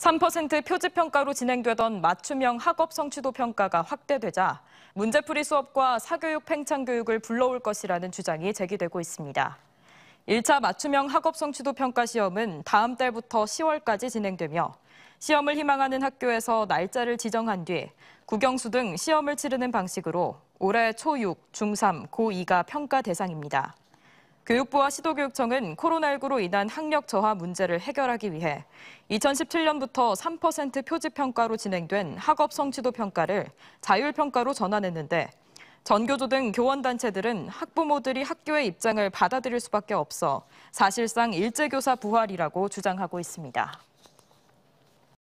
3% 표지평가로 진행되던 맞춤형 학업 성취도 평가가 확대되자 문제풀이 수업과 사교육 팽창 교육을 불러올 것이라는 주장이 제기되고 있습니다. 1차 맞춤형 학업 성취도 평가 시험은 다음 달부터 10월까지 진행되며 시험을 희망하는 학교에서 날짜를 지정한 뒤 국영수 등 시험을 치르는 방식으로 올해 초6, 중3, 고2가 평가 대상입니다. 교육부와 시도교육청은 코로나19로 인한 학력 저하 문제를 해결하기 위해 2017년부터 3% 표지평가로 진행된 학업 성취도 평가를 자율평가로 전환했는데 전교조 등 교원단체들은 학부모들이 학교의 입장을 받아들일 수밖에 없어 사실상 일제교사 부활이라고 주장하고 있습니다.